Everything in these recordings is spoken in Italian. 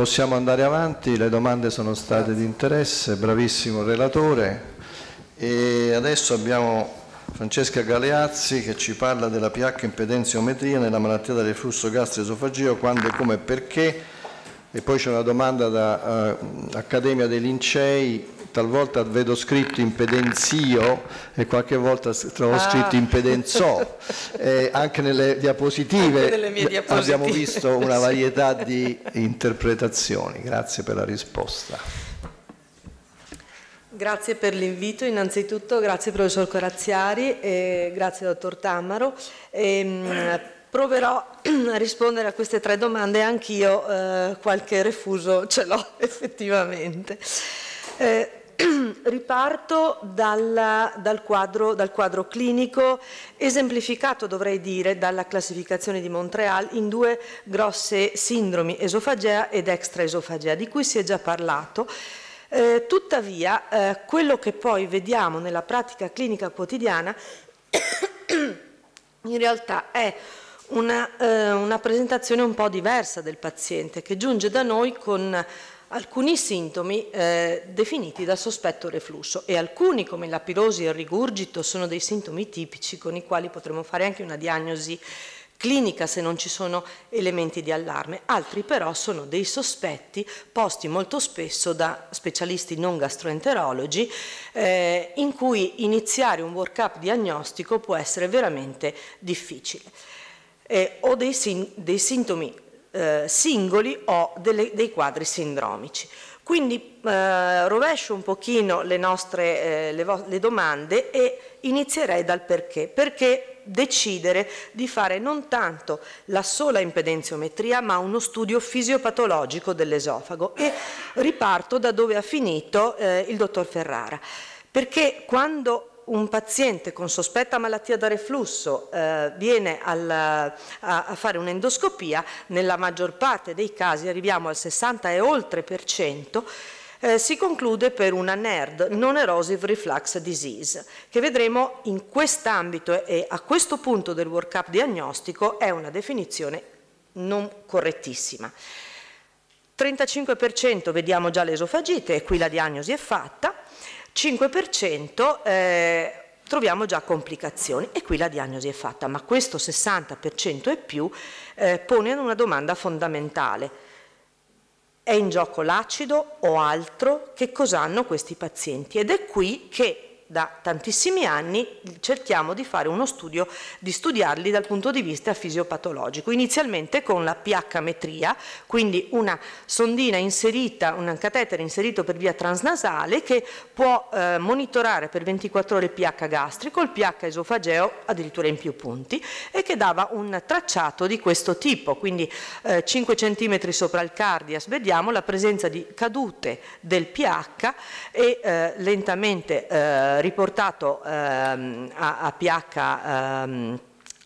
Possiamo andare avanti, le domande sono state di interesse, bravissimo relatore. E adesso abbiamo Francesca Galeazzi che ci parla della pH impedenziometria nella malattia del reflusso gastroesofageo, quando, come e perché. E poi c'è una domanda da uh, Accademia dei Lincei talvolta vedo scritto impedenzio e qualche volta trovo ah. scritto impedenzò. Eh, anche nelle diapositive, anche nelle diapositive abbiamo visto una varietà di interpretazioni. Grazie per la risposta. Grazie per l'invito, innanzitutto grazie professor Corazziari e grazie dottor Tamaro. E, ehm, proverò a rispondere a queste tre domande, anch'io eh, qualche refuso ce l'ho effettivamente. Eh, Riparto dal, dal, quadro, dal, quadro, clinico, esemplificato dovrei dire dalla classificazione di Montreal in due grosse sindromi, esofagea ed extraesofagea, di cui si è già parlato. Eh, tuttavia, eh, quello che poi vediamo nella pratica clinica quotidiana in realtà è una, eh, una presentazione un po' diversa del paziente che giunge da noi con alcuni sintomi eh, definiti da sospetto reflusso e alcuni come la pirosi e il rigurgito sono dei sintomi tipici con i quali potremmo fare anche una diagnosi clinica se non ci sono elementi di allarme, altri però sono dei sospetti posti molto spesso da specialisti non gastroenterologi eh, in cui iniziare un workup diagnostico può essere veramente difficile. Eh, o dei, sin dei sintomi eh, singoli o delle, dei quadri sindromici. Quindi eh, rovescio un pochino le nostre eh, le, le domande e inizierei dal perché. Perché decidere di fare non tanto la sola impedenziometria ma uno studio fisiopatologico dell'esofago e riparto da dove ha finito eh, il dottor Ferrara perché quando un paziente con sospetta malattia da reflusso eh, viene al, a, a, fare un'endoscopia, nella maggior parte dei casi arriviamo al 60 e oltre per cento, eh, si conclude per una NERD, Non Erosive Reflux Disease, che vedremo in quest'ambito e a questo punto del workup diagnostico è una definizione non correttissima. 35% vediamo già l'esofagite e qui la diagnosi è fatta, 5% eh, troviamo già complicazioni e qui la diagnosi è fatta, ma questo 60% e più eh, pone una domanda fondamentale. È in gioco l'acido o altro? Che cosa hanno questi pazienti? Ed è qui che da tantissimi anni cerchiamo di fare uno studio, di studiarli dal punto di vista fisiopatologico, inizialmente con la pH metria, quindi una sondina inserita, un catetere inserito per via transnasale che può eh, monitorare per 24 ore il pH gastrico, il pH esofageo addirittura in più punti e che dava un tracciato di questo tipo, quindi eh, 5 cm sopra il cardias vediamo la presenza di cadute del pH e eh, lentamente eh, riportato ehm, a, a, pH ehm,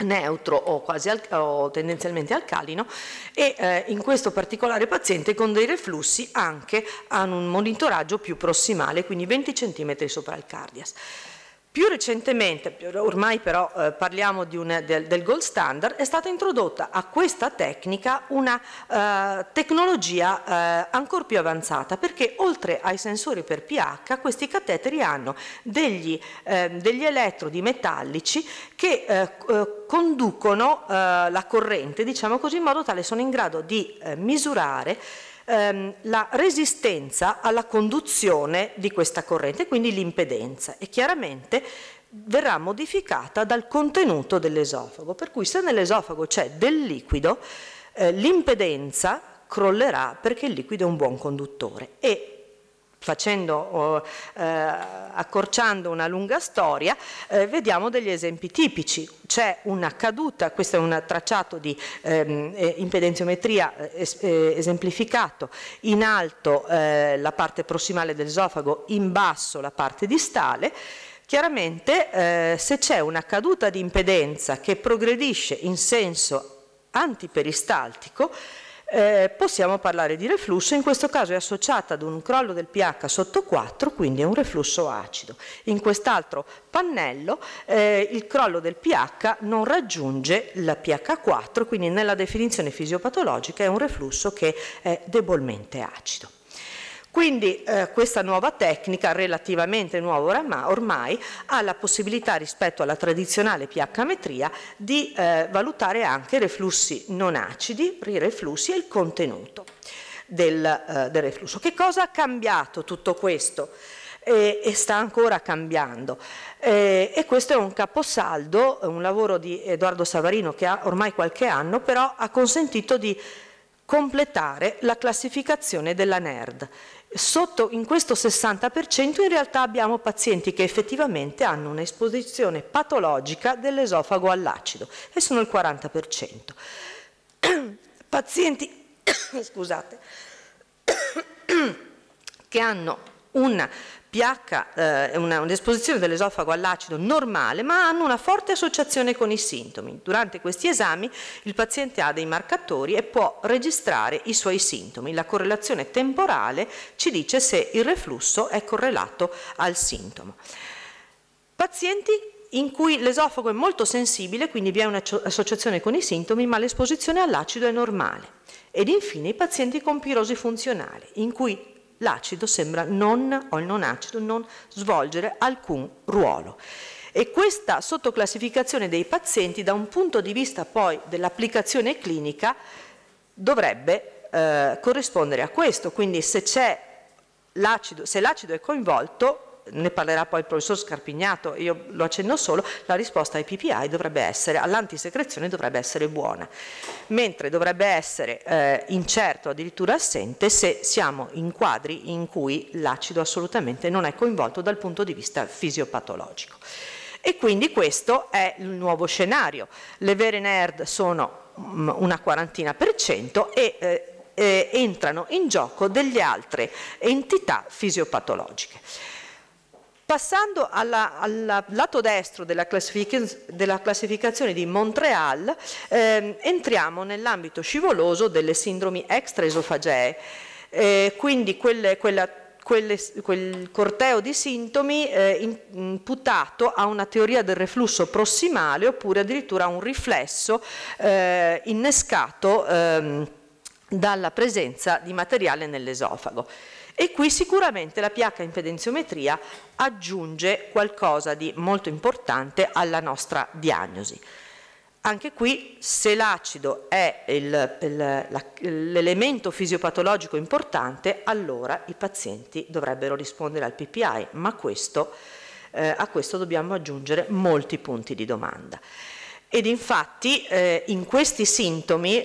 neutro o, quasi al, o tendenzialmente alcalino e eh, in questo particolare paziente con dei reflussi anche hanno un monitoraggio più prossimale, quindi 20 cm sopra il cardias. Più recentemente, ormai però eh, parliamo un, del, del, gold standard, è stata introdotta a questa tecnica una eh, tecnologia eh, ancora più avanzata perché oltre ai sensori per pH questi cateteri hanno degli, ehm, degli elettrodi metallici che eh, eh, conducono eh, la corrente, diciamo così, in modo tale sono in grado di misurare ehm, la resistenza alla conduzione di questa corrente, quindi l'impedenza e chiaramente verrà modificata dal contenuto dell'esofago, per cui se nell'esofago c'è del liquido eh, l'impedenza crollerà perché il liquido è un buon conduttore e facendo, eh, accorciando una lunga storia, eh, vediamo degli esempi tipici. C'è una caduta, questo è un tracciato di ehm, eh, impedenziometria eh, es eh, esemplificato, in alto eh, la parte prossimale dell'esofago, in basso la parte distale, Chiaramente se c'è una caduta di impedenza che progredisce in senso antiperistaltico, eh, possiamo parlare di reflusso, in questo caso è associata ad un crollo del pH sotto 4, quindi è un reflusso acido. In quest'altro pannello eh, il crollo del pH non raggiunge la pH 4, quindi nella definizione fisiopatologica è un reflusso che è debolmente acido. Quindi eh, questa nuova tecnica, relativamente nuova ormai, ha la possibilità rispetto alla tradizionale pH metria di eh, valutare anche reflussi non acidi, i reflussi e il contenuto del, eh, del reflusso. Che cosa ha cambiato tutto questo? e, sta ancora cambiando. e questo è un caposaldo, un lavoro di Edoardo Savarino che ha ormai qualche anno, però ha consentito di completare la classificazione della NERD sotto in questo 60% in realtà abbiamo pazienti che effettivamente hanno un'esposizione patologica dell'esofago all'acido e sono il 40%. pazienti scusate, che hanno eh, una pH, un'esposizione dell'esofago all'acido normale, ma hanno una forte associazione con i sintomi. Durante questi esami il paziente ha dei marcatori e può registrare i suoi sintomi. La correlazione temporale ci dice se il reflusso è correlato al sintomo. Pazienti in cui l'esofago è molto sensibile, quindi vi è un'associazione con i sintomi, ma l'esposizione all'acido è normale. Ed infine i pazienti con pirosi funzionale, in cui l'acido sembra non, o il non acido non svolgere alcun ruolo. E questa sottoclassificazione dei pazienti da un punto di vista poi dell'applicazione clinica dovrebbe eh, corrispondere a questo, quindi se l'acido è coinvolto ne parlerà poi il professor Scarpignato, io lo accenno solo, la risposta ai PPI dovrebbe essere, all'antisecrezione dovrebbe essere buona, mentre dovrebbe essere eh, incerto, addirittura assente, se siamo in quadri in cui l'acido assolutamente non è coinvolto dal punto di vista fisiopatologico. E quindi questo è il nuovo scenario. Le vere nerd sono mh, mm, una quarantina per cento e... Eh, eh, entrano in gioco delle altre entità fisiopatologiche. Passando al lato destro della, classific- della, classificazione di Montreal, ehm, entriamo nell'ambito scivoloso delle sindromi extraesofagee, eh, quindi quelle, quella quelle, quel corteo di sintomi eh, imputato a una teoria del reflusso prossimale oppure addirittura a un riflesso eh, innescato ehm, dalla presenza di materiale nell'esofago. E qui sicuramente la pH impedenziometria aggiunge qualcosa di molto importante alla nostra diagnosi. Anche qui, se l'acido è l'elemento fisiopatologico importante, allora i pazienti dovrebbero rispondere al PPI, ma questo, eh, a questo dobbiamo aggiungere molti punti di domanda. Ed infatti eh, in questi sintomi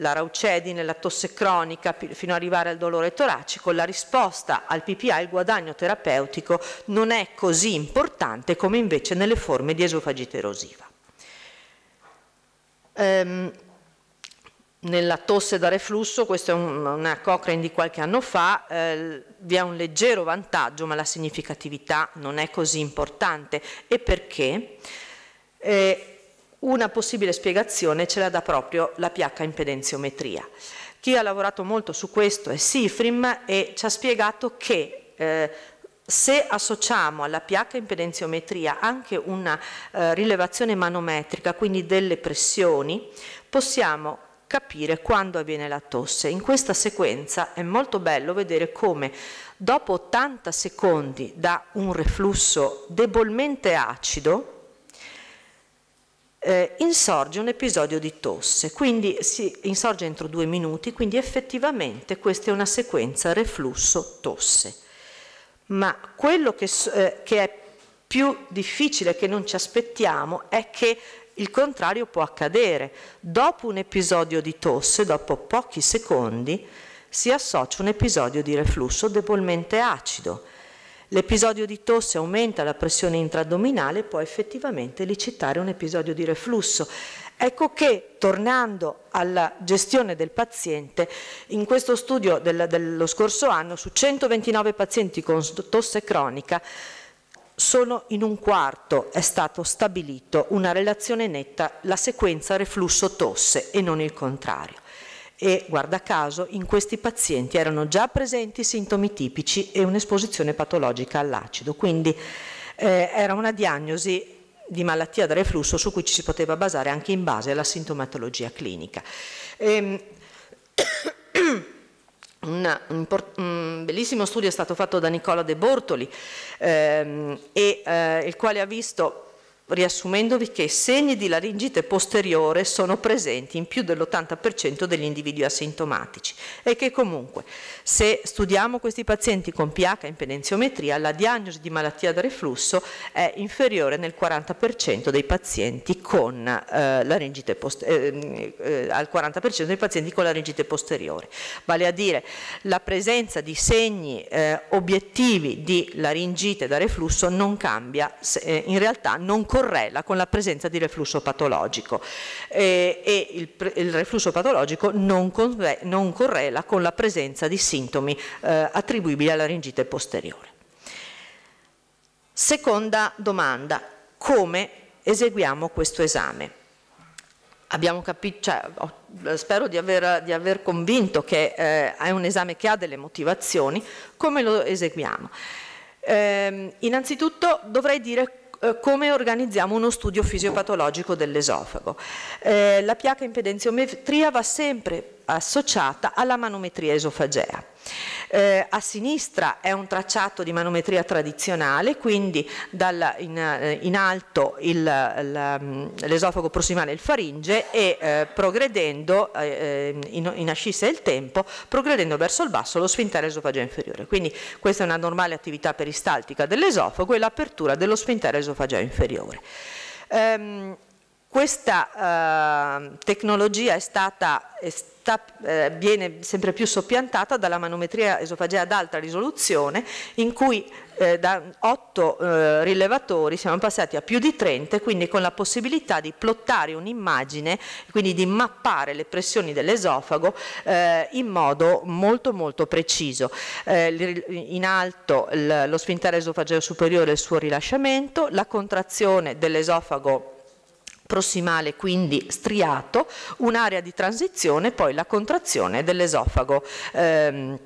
la raucedine, la tosse cronica fino ad arrivare al dolore toracico, la risposta al PPA, il guadagno terapeutico, non è così importante come invece nelle forme di esofagite erosiva. Ehm, nella tosse da reflusso, questa è una Cochrane di qualche anno fa, eh, vi è un leggero vantaggio ma la significatività non è così importante. E perché? Eh, una possibile spiegazione ce la dà proprio la pH impedenziometria. Chi ha lavorato molto su questo è Sifrim e ci ha spiegato che eh, se associamo alla pH impedenziometria anche una eh, rilevazione manometrica, quindi delle pressioni, possiamo capire quando avviene la tosse. In questa sequenza è molto bello vedere come dopo 80 secondi da un reflusso debolmente acido, eh, insorge un episodio di tosse, quindi si insorge entro due minuti, quindi effettivamente questa è una sequenza reflusso-tosse. Ma quello che, eh, che è più difficile, che non ci aspettiamo, è che il contrario può accadere. Dopo un episodio di tosse, dopo pochi secondi, si associa un episodio di reflusso debolmente acido L'episodio di tosse aumenta la pressione intraaddominale e può effettivamente licitare un episodio di reflusso. Ecco che, tornando alla gestione del paziente, in questo studio del, dello scorso anno, su 129 pazienti con tosse cronica, solo in un quarto è stato stabilito una relazione netta, la sequenza reflusso-tosse e non il contrario e guarda caso in questi pazienti erano già presenti sintomi tipici e un'esposizione patologica all'acido, quindi eh, era una diagnosi di malattia da reflusso su cui ci si poteva basare anche in base alla sintomatologia clinica. Ehm, Una, un, un, bellissimo studio è stato fatto da Nicola De Bortoli, ehm, e, eh, il quale ha visto riassumendovi che segni di laringite posteriore sono presenti in più dell'80% degli individui asintomatici e che comunque se studiamo questi pazienti con pH in pedenziometria la diagnosi di malattia da reflusso è inferiore nel 40% dei pazienti con eh, laringite eh, mm, eh, al 40% dei pazienti con laringite posteriore, vale a dire la presenza di segni eh, obiettivi di laringite da reflusso non cambia eh, in realtà non corrisponde correla con la presenza di reflusso patologico eh, e il, il, reflusso patologico non, con, non, correla con la presenza di sintomi eh, attribuibili alla laringite posteriore. Seconda domanda, come eseguiamo questo esame? abbiamo capito, cioè, spero di aver, di aver, convinto che eh, è un esame che ha delle motivazioni, come lo eseguiamo? Eh, innanzitutto dovrei dire eh, come organizziamo uno studio fisiopatologico dell'esofago. Eh, la piaca impedenziometria va sempre associata alla manometria esofagea. Eh, a sinistra è un tracciato di manometria tradizionale, quindi dal, in, eh, in, alto mm, l'esofago prossimale e il faringe e eh, progredendo eh, in, in ascissa il tempo, progredendo verso il basso lo sfintere esofageo inferiore. Quindi questa è una normale attività peristaltica dell'esofago e l'apertura dello sfintere esofageo inferiore. Ehm, questa eh, tecnologia è stata, è sta, eh, viene sempre più soppiantata dalla manometria esofagea ad alta risoluzione in cui eh, da 8 eh, rilevatori siamo passati a più di 30 quindi con la possibilità di plottare un'immagine, quindi di mappare le pressioni dell'esofago eh, in modo molto molto preciso. Eh, in alto lo sfintare esofageo superiore e il suo rilasciamento, la contrazione dell'esofago prossimale, quindi striato, un'area di transizione e poi la contrazione dell'esofago. Ehm,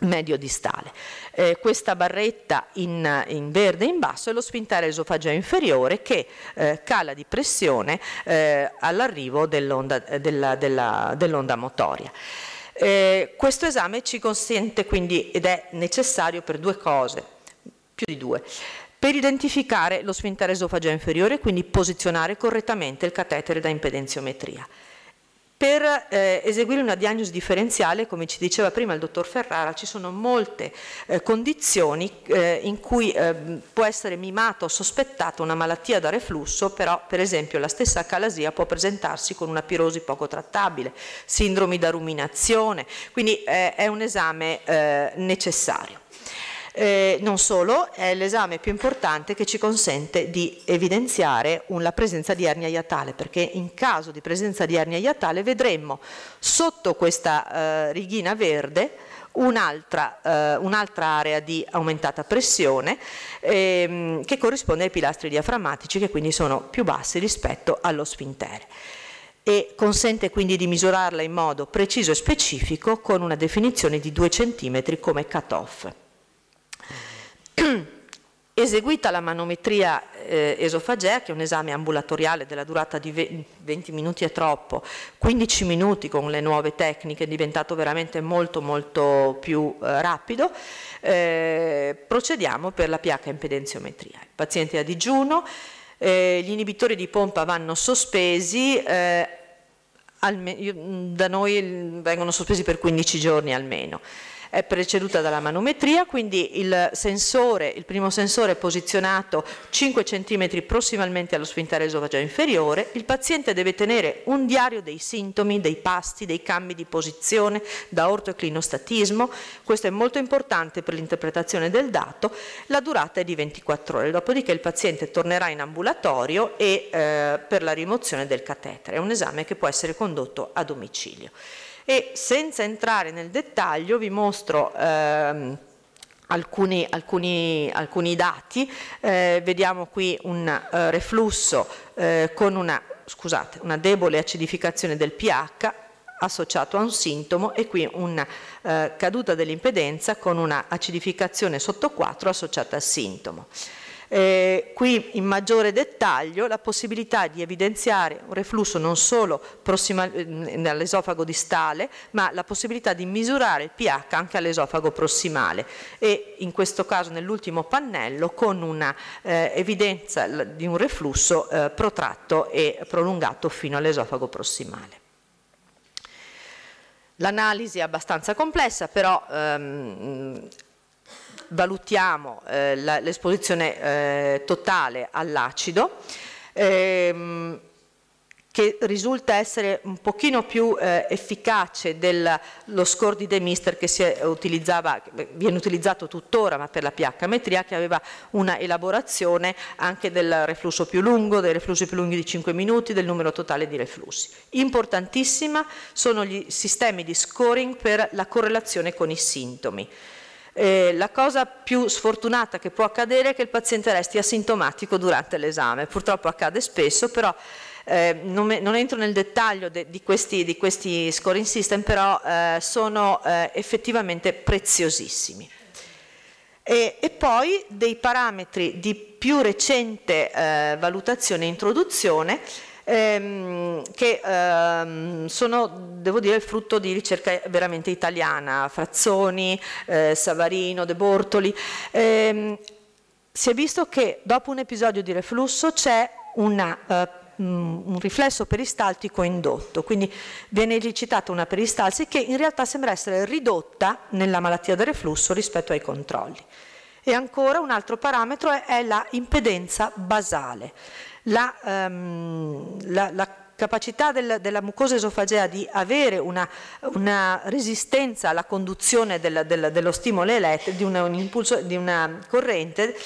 medio distale. Eh, questa barretta in, in, verde in basso è lo spintare esofageo inferiore che eh, cala di pressione eh, all'arrivo dell'onda dell dell motoria. Eh, questo esame ci consente quindi, ed è necessario per due cose, più di due, per identificare lo sfintere esofageo inferiore e quindi posizionare correttamente il catetere da impedenziometria. Per eh, eseguire una diagnosi differenziale, come ci diceva prima il dottor Ferrara, ci sono molte eh, condizioni eh, in cui ehm, può essere mimata o sospettata una malattia da reflusso, però per esempio la stessa calasia può presentarsi con una pirosi poco trattabile, sindromi da ruminazione, quindi eh, è un esame eh, necessario. Eh, non solo, è l'esame più importante che ci consente di evidenziare la presenza di ernia iatale, perché in caso di presenza di ernia iatale vedremmo sotto questa eh, righina verde un'altra, eh, un area di aumentata pressione ehm, che corrisponde ai pilastri diaframmatici che quindi sono più bassi rispetto allo sfintere e consente quindi di misurarla in modo preciso e specifico con una definizione di 2 cm come cut-off. Eseguita la manometria eh, esofagea, che è un esame ambulatoriale della durata di 20 minuti è troppo, 15 minuti con le nuove tecniche, è diventato veramente molto molto più eh, rapido, eh, procediamo per la pH impedenziometria. Il paziente è a digiuno, eh, gli inibitori di pompa vanno sospesi, eh, da noi vengono sospesi per 15 giorni almeno è preceduta dalla manometria, quindi il, sensore, il primo sensore è posizionato 5 cm prossimamente allo sfintare esofageo inferiore, il paziente deve tenere un diario dei sintomi, dei pasti, dei cambi di posizione da ortoclinostatismo, questo è molto importante per l'interpretazione del dato, la durata è di 24 ore, dopodiché il paziente tornerà in ambulatorio e eh, per la rimozione del catetere, è un esame che può essere condotto a domicilio e senza entrare nel dettaglio vi mostro ehm, Alcuni, alcuni, alcuni, dati, eh, vediamo qui un eh, reflusso eh, con una, scusate, una debole acidificazione del pH associato a un sintomo e qui una eh, caduta dell'impedenza con una acidificazione sotto 4 associata al sintomo. Eh, qui in maggiore dettaglio la possibilità di evidenziare un reflusso non solo ehm, nell'esofago distale, ma la possibilità di misurare il pH anche all'esofago prossimale e in questo caso nell'ultimo pannello con una eh, evidenza di un reflusso eh, protratto e prolungato fino all'esofago prossimale. L'analisi è abbastanza complessa, però ehm, valutiamo eh, l'esposizione eh, totale all'acido ehm, che risulta essere un pochino più eh, efficace dello score di De Mister che viene utilizzato tuttora ma per la pH metria che aveva una elaborazione anche del reflusso più lungo, dei reflussi più lunghi di 5 minuti, del numero totale di reflussi. Importantissima sono gli sistemi di scoring per la correlazione con i sintomi. Eh, la cosa più sfortunata che può accadere è che il paziente resti asintomatico durante l'esame, purtroppo accade spesso, però eh, non, me, non, entro nel dettaglio de, di, questi, di, questi, scoring system, però eh, sono eh, effettivamente preziosissimi. E, e, poi dei parametri di più recente eh, valutazione e introduzione, ehm, che ehm, sono, devo dire, il frutto di ricerca veramente italiana, Frazzoni, eh, Savarino, De Bortoli. Ehm, si è visto che dopo un episodio di reflusso c'è una eh, mm, un riflesso peristaltico indotto, quindi viene elicitata una peristalsi che in realtà sembra essere ridotta nella malattia del reflusso rispetto ai controlli. E ancora un altro parametro è, è la impedenza basale la, ehm, la, la capacità del, della mucosa esofagea di avere una, una resistenza alla conduzione del, del, dello stimolo elettrico, di, una, un impulso, di una corrente,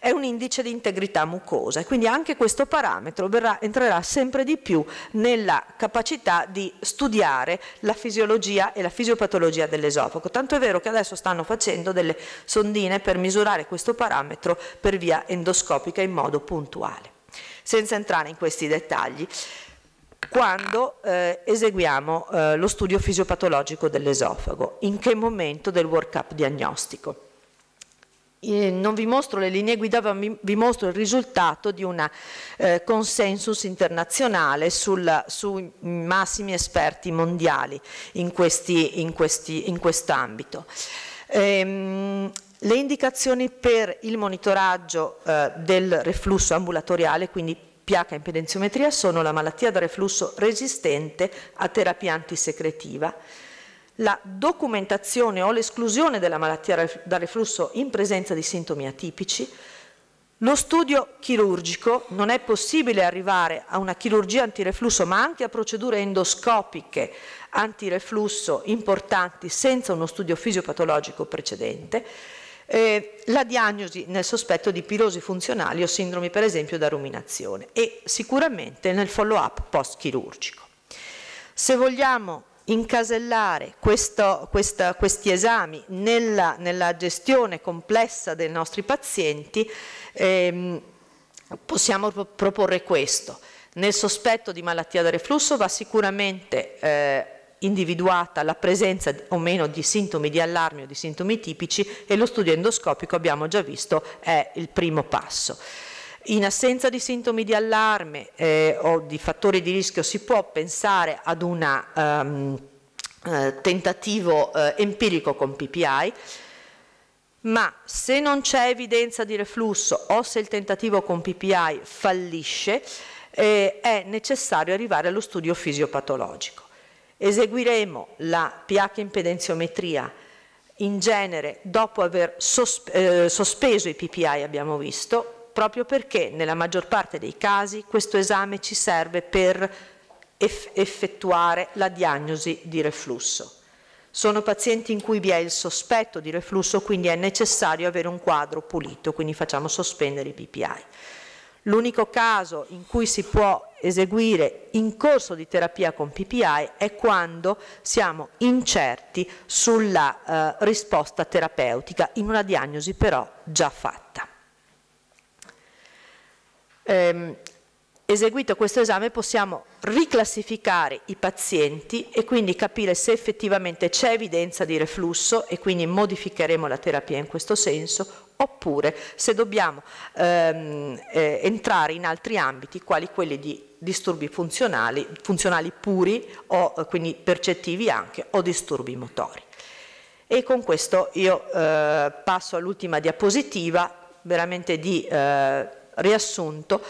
è un indice di integrità mucosa e quindi anche questo parametro verrà, entrerà sempre di più nella capacità di studiare la fisiologia e la fisiopatologia dell'esofago. Tanto è vero che adesso stanno facendo delle sondine per misurare questo parametro per via endoscopica in modo puntuale senza entrare in questi dettagli, quando eh, eseguiamo eh, lo studio fisiopatologico dell'esofago, in che momento del workup diagnostico. Eh, non vi mostro le linee guida, ma vi mostro il risultato di un eh, consensus internazionale sul, sui massimi esperti mondiali in, questi, in, questi, le indicazioni per il monitoraggio eh, del reflusso ambulatoriale, quindi pH impedenziometria, sono la malattia da reflusso resistente a terapia antisecretiva, la documentazione o l'esclusione della malattia da reflusso in presenza di sintomi atipici, lo studio chirurgico, non è possibile arrivare a una chirurgia antireflusso ma anche a procedure endoscopiche antireflusso importanti senza uno studio fisiopatologico precedente, eh, la diagnosi nel sospetto di pirosi funzionali o sindromi per esempio da ruminazione e sicuramente nel follow up post chirurgico. Se vogliamo incasellare questo, questa, questi esami nella, nella, gestione complessa dei nostri pazienti, ehm, possiamo proporre questo. Nel sospetto di malattia da reflusso va sicuramente eh, individuata la presenza o meno di sintomi di allarme o di sintomi tipici e lo studio endoscopico abbiamo già visto è il primo passo. In assenza di sintomi di allarme eh, o di fattori di rischio si può pensare ad un um, eh, tentativo eh, empirico con PPI, ma se non c'è evidenza di reflusso o se il tentativo con PPI fallisce, eh, è necessario arrivare allo studio fisiopatologico. Eseguiremo la pH impedenziometria in genere dopo aver eh, sospeso i PPI abbiamo visto, proprio perché nella maggior parte dei casi questo esame ci serve per effettuare la diagnosi di reflusso. Sono pazienti in cui vi è il sospetto di reflusso, quindi è necessario avere un quadro pulito, quindi facciamo sospendere i PPI. L'unico caso in cui si può eseguire in corso di terapia con PPI è quando siamo incerti sulla eh, risposta terapeutica in una diagnosi però già fatta. Ehm, eseguito questo esame possiamo riclassificare i pazienti e quindi capire se effettivamente c'è evidenza di reflusso e quindi modificheremo la terapia in questo senso oppure se dobbiamo ehm, eh, entrare in altri ambiti quali quelli di disturbi funzionali, funzionali puri o eh, quindi percettivi anche o disturbi motori. E con questo io eh, passo all'ultima diapositiva veramente di eh, riassunto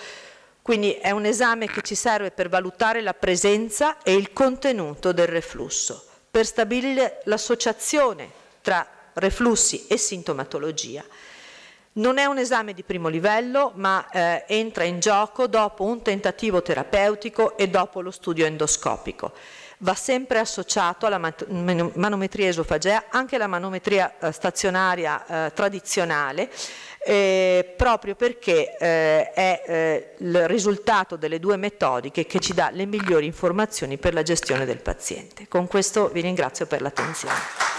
quindi è un esame che ci serve per valutare la presenza e il contenuto del reflusso, per stabilire l'associazione tra reflussi e sintomatologia. Non è un esame di primo livello, ma eh, entra in gioco dopo un tentativo terapeutico e dopo lo studio endoscopico. Va sempre associato alla manometria esofagea, anche alla manometria eh, stazionaria eh, tradizionale, eh, proprio perché eh, è eh, il risultato delle due metodiche che ci dà le migliori informazioni per la gestione del paziente. Con questo vi ringrazio per l'attenzione.